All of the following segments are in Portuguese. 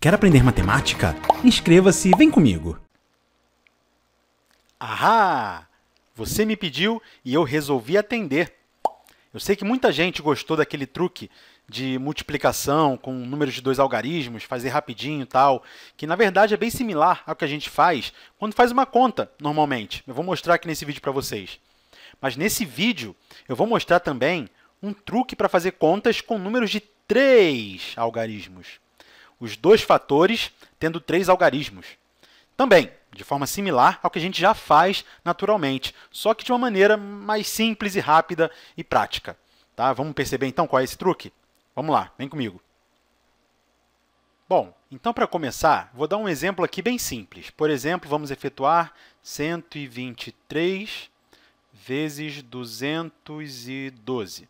Quer aprender matemática? Inscreva-se e vem comigo! Ahá! Você me pediu e eu resolvi atender. Eu sei que muita gente gostou daquele truque de multiplicação com números de dois algarismos, fazer rapidinho e tal, que na verdade é bem similar ao que a gente faz quando faz uma conta, normalmente. Eu vou mostrar aqui nesse vídeo para vocês. Mas nesse vídeo eu vou mostrar também um truque para fazer contas com números de três algarismos os dois fatores tendo três algarismos. Também, de forma similar ao que a gente já faz naturalmente, só que de uma maneira mais simples e rápida e prática. Tá? Vamos perceber então qual é esse truque? Vamos lá, vem comigo. Bom, então para começar, vou dar um exemplo aqui bem simples. Por exemplo, vamos efetuar 123 vezes 212.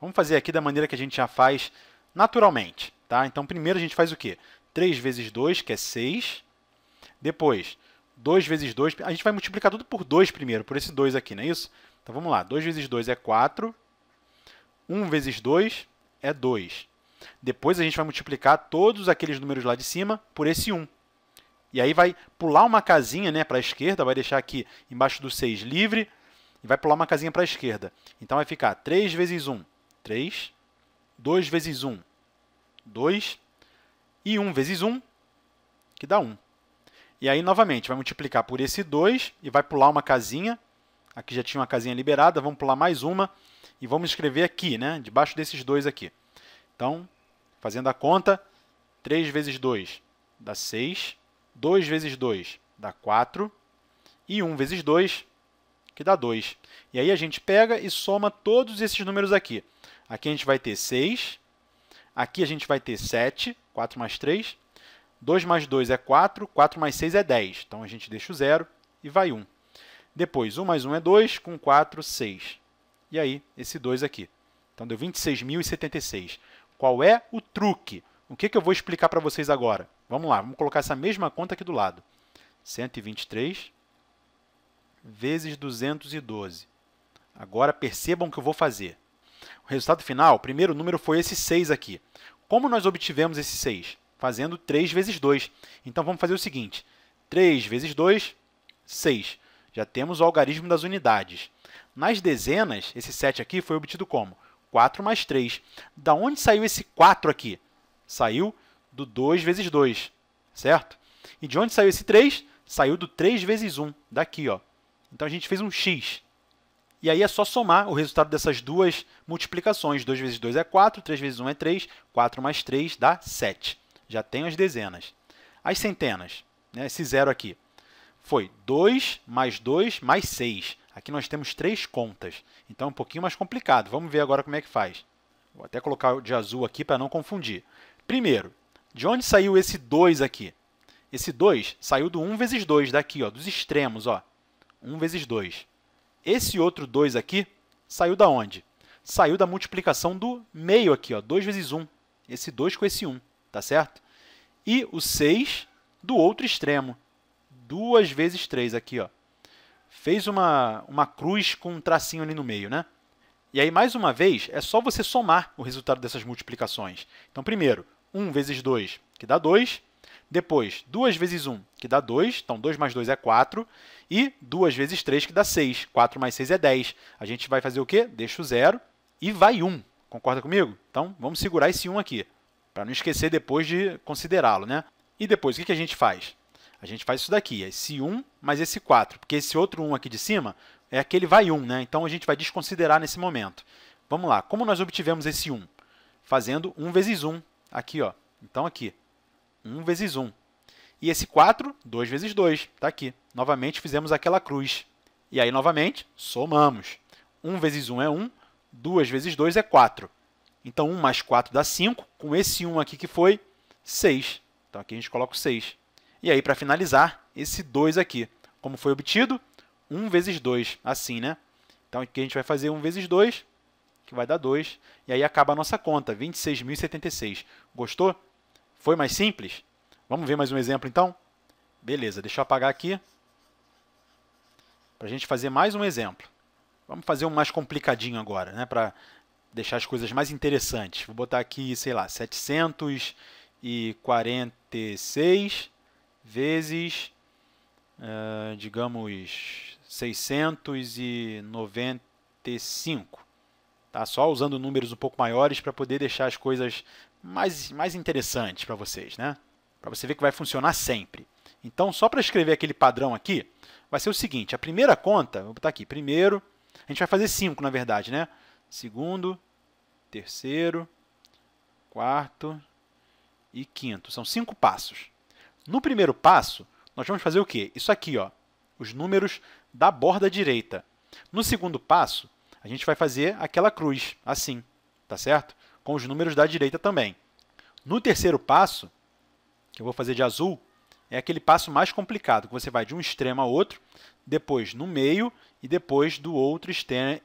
Vamos fazer aqui da maneira que a gente já faz naturalmente. Tá? Então, primeiro a gente faz o quê? 3 vezes 2, que é 6. Depois, 2 vezes 2, a gente vai multiplicar tudo por 2 primeiro, por esse 2 aqui, não é isso? Então, vamos lá, 2 vezes 2 é 4, 1 vezes 2 é 2. Depois a gente vai multiplicar todos aqueles números lá de cima por esse 1. E aí vai pular uma casinha né, para a esquerda, vai deixar aqui embaixo do 6 livre, e vai pular uma casinha para a esquerda. Então, vai ficar 3 vezes 1, 3. 2 vezes 1, 2. E 1 vezes 1, que dá 1. E aí, novamente, vai multiplicar por esse 2 e vai pular uma casinha. Aqui já tinha uma casinha liberada, vamos pular mais uma. E vamos escrever aqui, né? debaixo desses dois aqui. Então, fazendo a conta, 3 vezes 2 dá 6. 2 vezes 2 dá 4. E 1 vezes 2, que dá 2. E aí a gente pega e soma todos esses números aqui. Aqui a gente vai ter 6, Aqui a gente vai ter 7, 4 mais 3. 2 mais 2 é 4, 4 mais 6 é 10. Então, a gente deixa o zero e vai 1. Depois, 1 mais 1 é 2, com 4, 6. E aí, esse 2 aqui. Então, deu 26.076. Qual é o truque? O que, que eu vou explicar para vocês agora? Vamos lá, vamos colocar essa mesma conta aqui do lado. 123 vezes 212. Agora, percebam o que eu vou fazer. O resultado final, o primeiro número foi esse 6 aqui. Como nós obtivemos esse 6? Fazendo 3 vezes 2. Então vamos fazer o seguinte: 3 vezes 2, 6. Já temos o algarismo das unidades. Nas dezenas, esse 7 aqui foi obtido como? 4 mais 3. Da onde saiu esse 4 aqui? Saiu do 2 vezes 2, certo? E de onde saiu esse 3? Saiu do 3 vezes 1, daqui. Ó. Então, a gente fez um x. E aí é só somar o resultado dessas duas multiplicações. 2 vezes 2 é 4, 3 vezes 1 é 3, 4 mais 3 dá 7. Já tenho as dezenas. As centenas, né, esse zero aqui, foi 2 mais 2 mais 6. Aqui nós temos três contas, então é um pouquinho mais complicado. Vamos ver agora como é que faz. Vou até colocar de azul aqui para não confundir. Primeiro, de onde saiu esse 2 aqui? Esse 2 saiu do 1 vezes 2 daqui, ó, dos extremos. Ó. 1 vezes 2. Esse outro 2 aqui saiu da onde? Saiu da multiplicação do meio aqui, 2 vezes 1. Esse 2 com esse 1, tá certo? E o 6 do outro extremo, 2 vezes 3 aqui, ó. Fez uma, uma cruz com um tracinho ali no meio, né? E aí, mais uma vez, é só você somar o resultado dessas multiplicações. Então, primeiro, 1 vezes 2, que dá 2. Depois, 2 vezes 1, que dá 2, então 2 mais 2 é 4. E 2 vezes 3, que dá 6. 4 mais 6 é 10. A gente vai fazer o quê? Deixa o zero e vai 1. Concorda comigo? Então, vamos segurar esse 1 aqui, para não esquecer depois de considerá-lo. Né? E depois, o que a gente faz? A gente faz isso daqui, é esse 1 mais esse 4, porque esse outro 1 aqui de cima é aquele vai 1, né? então a gente vai desconsiderar nesse momento. Vamos lá, como nós obtivemos esse 1? Fazendo 1 vezes 1, aqui, ó. então aqui, 1 vezes 1. E esse 4, 2 vezes 2, está aqui. Novamente fizemos aquela cruz. E aí, novamente, somamos. 1 vezes 1 é 1, 2 vezes 2 é 4. Então, 1 mais 4 dá 5, com esse 1 aqui que foi 6. Então, aqui a gente coloca o 6. E aí, para finalizar, esse 2 aqui. Como foi obtido? 1 vezes 2, assim, né? Então, aqui a gente vai fazer 1 vezes 2, que vai dar 2. E aí acaba a nossa conta, 26.076. Gostou? Foi mais simples? Vamos ver mais um exemplo então? Beleza, deixa eu apagar aqui. Para a gente fazer mais um exemplo. Vamos fazer um mais complicadinho agora, né? Para deixar as coisas mais interessantes. Vou botar aqui, sei lá, 746 vezes, uh, digamos, 695. Tá? Só usando números um pouco maiores para poder deixar as coisas mais, mais interessante para vocês, né? Para você ver que vai funcionar sempre. Então, só para escrever aquele padrão aqui, vai ser o seguinte: a primeira conta, vou botar aqui, primeiro, a gente vai fazer cinco, na verdade, né? Segundo, terceiro, quarto e quinto. São cinco passos. No primeiro passo, nós vamos fazer o quê? Isso aqui, ó, os números da borda direita. No segundo passo, a gente vai fazer aquela cruz, assim, tá certo? com os números da direita também. No terceiro passo, que eu vou fazer de azul, é aquele passo mais complicado, que você vai de um extremo a outro, depois no meio e depois do outro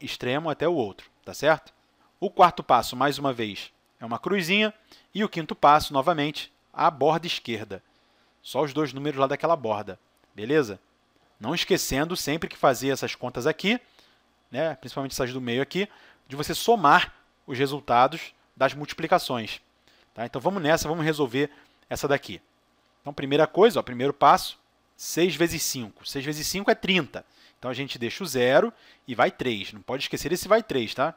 extremo até o outro, tá certo? O quarto passo, mais uma vez, é uma cruzinha e o quinto passo, novamente, a borda esquerda. Só os dois números lá daquela borda, beleza? Não esquecendo, sempre que fazer essas contas aqui, né, principalmente essas do meio aqui, de você somar os resultados das multiplicações. Tá? Então vamos nessa, vamos resolver essa daqui. Então, primeira coisa, ó, primeiro passo, 6 vezes 5. 6 vezes 5 é 30. Então a gente deixa o zero e vai 3. Não pode esquecer esse vai 3, tá?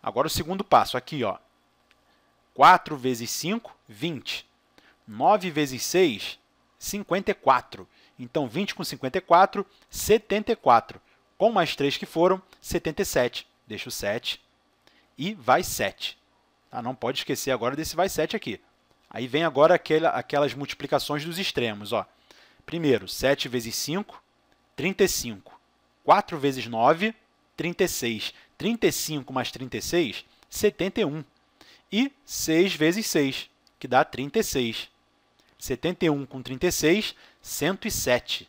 Agora o segundo passo, aqui, ó. 4 vezes 5, 20. 9 vezes 6, 54. Então, 20 com 54, 74. Com mais 3 que foram, 77. Deixa o 7 e vai 7. Tá? Não pode esquecer agora desse vai 7 aqui. Aí vem agora aquela, aquelas multiplicações dos extremos. Ó. Primeiro, 7 vezes 5, 35. 4 vezes 9, 36. 35 mais 36, 71. E 6 vezes 6, que dá 36. 71 com 36, 107.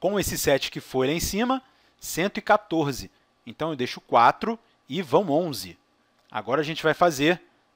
Com esse 7 que foi lá em cima, 114. Então, eu deixo 4 e vão 11. Agora, a gente vai fazer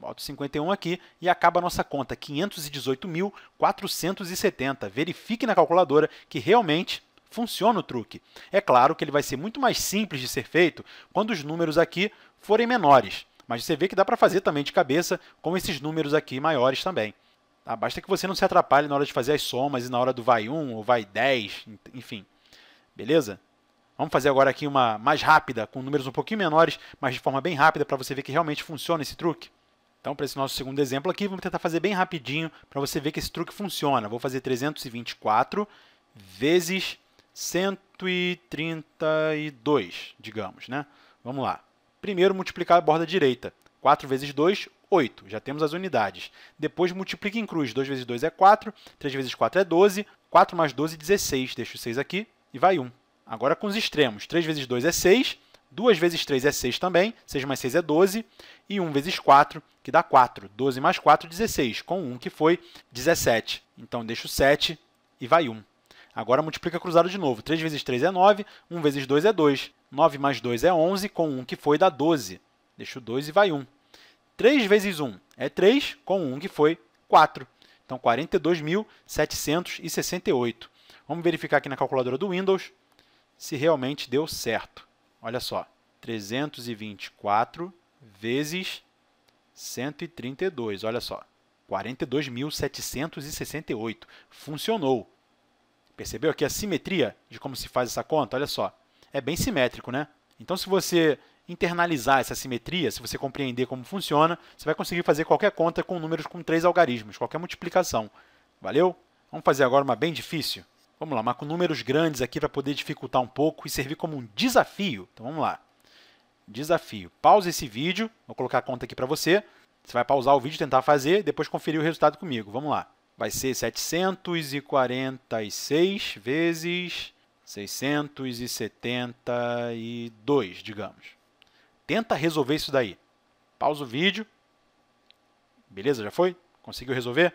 Boto 51 aqui e acaba a nossa conta 518.470. Verifique na calculadora que realmente funciona o truque. É claro que ele vai ser muito mais simples de ser feito quando os números aqui forem menores, mas você vê que dá para fazer também de cabeça com esses números aqui maiores também. Tá? Basta que você não se atrapalhe na hora de fazer as somas e na hora do vai 1 ou vai 10, enfim. Beleza? Vamos fazer agora aqui uma mais rápida, com números um pouquinho menores, mas de forma bem rápida para você ver que realmente funciona esse truque. Então, para esse nosso segundo exemplo aqui, vamos tentar fazer bem rapidinho para você ver que esse truque funciona. Vou fazer 324 vezes 132, digamos, né? Vamos lá. Primeiro, multiplicar a borda direita. 4 vezes 2, 8. Já temos as unidades. Depois, multiplica em cruz. 2 vezes 2 é 4, 3 vezes 4 é 12, 4 mais 12 é 16. Deixo 6 aqui e vai 1. Agora com os extremos. 3 vezes 2 é 6, 2 vezes 3 é 6 também, 6 mais 6 é 12, e 1 vezes 4, que dá 4. 12 mais 4, 16, com 1 que foi 17. Então, deixo 7 e vai 1. Agora multiplica cruzado de novo. 3 vezes 3 é 9, 1 vezes 2 é 2. 9 mais 2 é 11, com 1 que foi dá 12. Deixo 2 e vai 1. 3 vezes 1 é 3, com 1 que foi 4. Então, 42.768. Vamos verificar aqui na calculadora do Windows se realmente deu certo. Olha só, 324 vezes 132, olha só, 42.768. Funcionou. Percebeu aqui a simetria de como se faz essa conta? Olha só, é bem simétrico, né? Então, se você internalizar essa simetria, se você compreender como funciona, você vai conseguir fazer qualquer conta com números com três algarismos, qualquer multiplicação. Valeu? Vamos fazer agora uma bem difícil? Vamos lá, mas com números grandes aqui para poder dificultar um pouco e servir como um desafio. Então vamos lá. Desafio. Pausa esse vídeo, vou colocar a conta aqui para você. Você vai pausar o vídeo, tentar fazer, depois conferir o resultado comigo. Vamos lá. Vai ser 746 vezes 672, digamos. Tenta resolver isso daí. Pausa o vídeo. Beleza, já foi? Conseguiu resolver?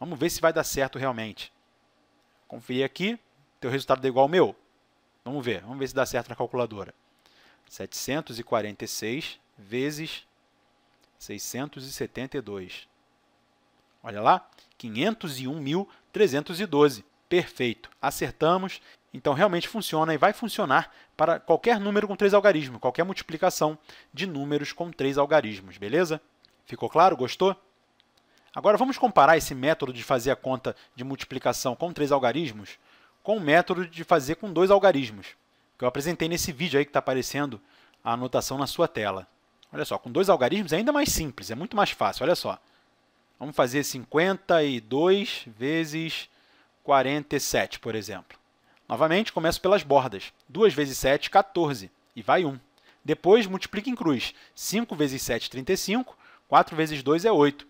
Vamos ver se vai dar certo realmente. Conferir aqui, teu resultado deu igual ao meu. Vamos ver, vamos ver se dá certo na calculadora. 746 vezes 672. Olha lá, 501.312. Perfeito, acertamos. Então realmente funciona e vai funcionar para qualquer número com três algarismos, qualquer multiplicação de números com três algarismos, beleza? Ficou claro? Gostou? Agora vamos comparar esse método de fazer a conta de multiplicação com três algarismos com o método de fazer com dois algarismos, que eu apresentei nesse vídeo aí que está aparecendo a anotação na sua tela. Olha só, com dois algarismos é ainda mais simples, é muito mais fácil, olha só. Vamos fazer 52 vezes 47, por exemplo. Novamente, começo pelas bordas. 2 vezes 7, 14, e vai 1. Depois, multiplica em cruz. 5 vezes 7, 35. 4 vezes 2 é 8.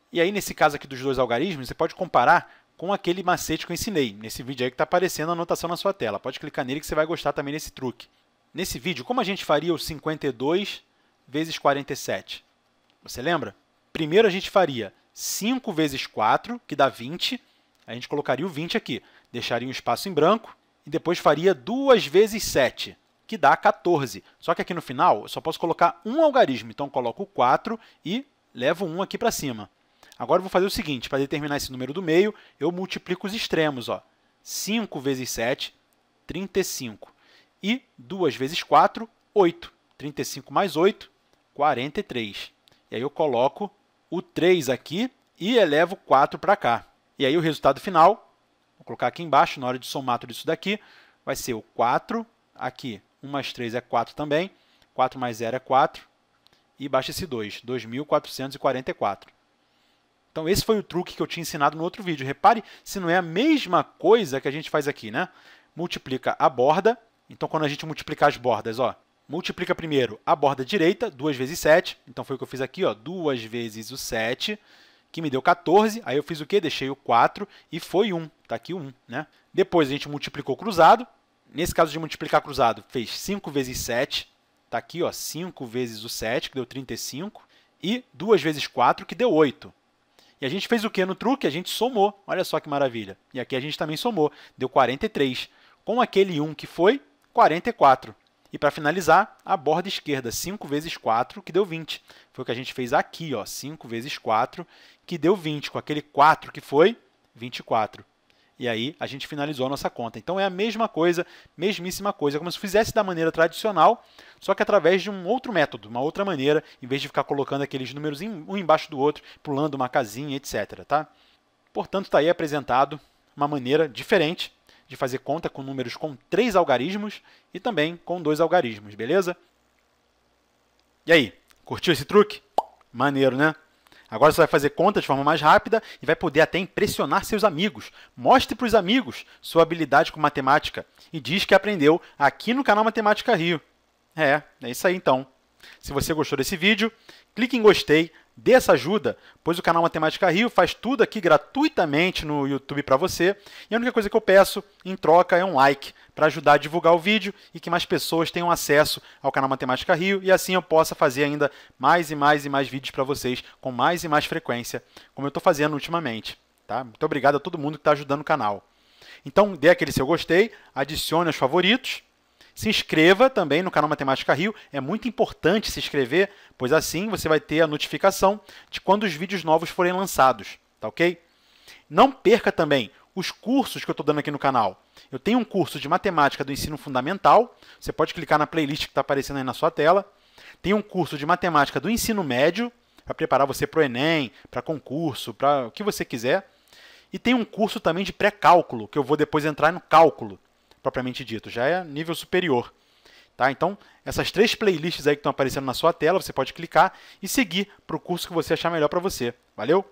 E aí, nesse caso aqui dos dois algarismos, você pode comparar com aquele macete que eu ensinei, nesse vídeo aí que está aparecendo a anotação na sua tela. Pode clicar nele que você vai gostar também desse truque. Nesse vídeo, como a gente faria o 52 vezes 47? Você lembra? Primeiro a gente faria 5 vezes 4, que dá 20. A gente colocaria o 20 aqui, deixaria um espaço em branco e depois faria 2 vezes 7, que dá 14. Só que aqui no final eu só posso colocar um algarismo, então coloco o 4 e levo 1 aqui para cima. Agora eu vou fazer o seguinte, para determinar esse número do meio, eu multiplico os extremos. Ó. 5 vezes 7, 35. E 2 vezes 4, 8. 35 mais 8, 43. E aí eu coloco o 3 aqui e elevo 4 para cá. E aí o resultado final, vou colocar aqui embaixo, na hora de somar tudo isso daqui, vai ser o 4, aqui 1 mais 3 é 4 também, 4 mais 0 é 4, e baixa esse 2, 2.444. Então esse foi o truque que eu tinha ensinado no outro vídeo. Repare se não é a mesma coisa que a gente faz aqui, né? Multiplica a borda. Então quando a gente multiplicar as bordas, ó, multiplica primeiro a borda direita, 2 vezes 7. Então foi o que eu fiz aqui, ó, 2 vezes o 7, que me deu 14. Aí eu fiz o quê? Deixei o 4 e foi 1. Está aqui o 1, né? Depois a gente multiplicou cruzado. Nesse caso de multiplicar cruzado, fez 5 vezes 7. Está aqui, ó, 5 vezes o 7, que deu 35. E 2 vezes 4, que deu 8. E a gente fez o que no truque? A gente somou. Olha só que maravilha. E aqui a gente também somou. Deu 43. Com aquele 1 que foi, 44. E para finalizar, a borda esquerda, 5 vezes 4, que deu 20. Foi o que a gente fez aqui, ó, 5 vezes 4, que deu 20. Com aquele 4 que foi, 24 e aí a gente finalizou a nossa conta. Então é a mesma coisa, mesmíssima coisa, como se fizesse da maneira tradicional, só que através de um outro método, uma outra maneira, em vez de ficar colocando aqueles números um embaixo do outro, pulando uma casinha, etc. Tá? Portanto, está aí apresentado uma maneira diferente de fazer conta com números com três algarismos e também com dois algarismos, beleza? E aí, curtiu esse truque? Maneiro, né? Agora você vai fazer conta de forma mais rápida e vai poder até impressionar seus amigos. Mostre para os amigos sua habilidade com matemática e diz que aprendeu aqui no canal Matemática Rio. É, é isso aí então. Se você gostou desse vídeo, clique em gostei, Dê essa ajuda, pois o canal Matemática Rio faz tudo aqui gratuitamente no YouTube para você. E a única coisa que eu peço em troca é um like para ajudar a divulgar o vídeo e que mais pessoas tenham acesso ao canal Matemática Rio e assim eu possa fazer ainda mais e mais e mais vídeos para vocês com mais e mais frequência, como eu estou fazendo ultimamente. Tá? Muito obrigado a todo mundo que está ajudando o canal. Então dê aquele seu gostei, adicione os favoritos se inscreva também no canal Matemática Rio, é muito importante se inscrever, pois assim você vai ter a notificação de quando os vídeos novos forem lançados, tá ok? Não perca também os cursos que eu estou dando aqui no canal. Eu tenho um curso de matemática do ensino fundamental, você pode clicar na playlist que está aparecendo aí na sua tela. Tem um curso de matemática do ensino médio, para preparar você para o Enem, para concurso, para o que você quiser. E tem um curso também de pré-cálculo, que eu vou depois entrar no cálculo propriamente dito, já é nível superior. Tá? Então, essas três playlists aí que estão aparecendo na sua tela, você pode clicar e seguir para o curso que você achar melhor para você. Valeu?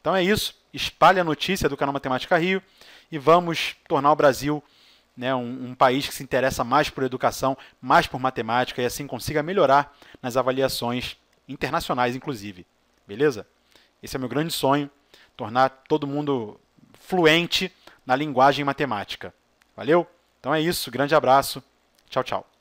Então é isso. Espalhe a notícia do canal Matemática Rio e vamos tornar o Brasil né, um, um, país que se interessa mais por educação, mais por matemática e assim consiga melhorar nas avaliações internacionais, inclusive. Beleza? Esse é meu grande sonho, tornar todo mundo fluente na linguagem matemática. Valeu? Então é isso, grande abraço. Tchau, tchau.